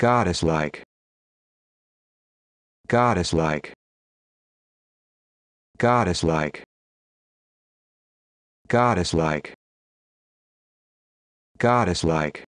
goddess-like goddess-like goddess-like goddess-like goddess-like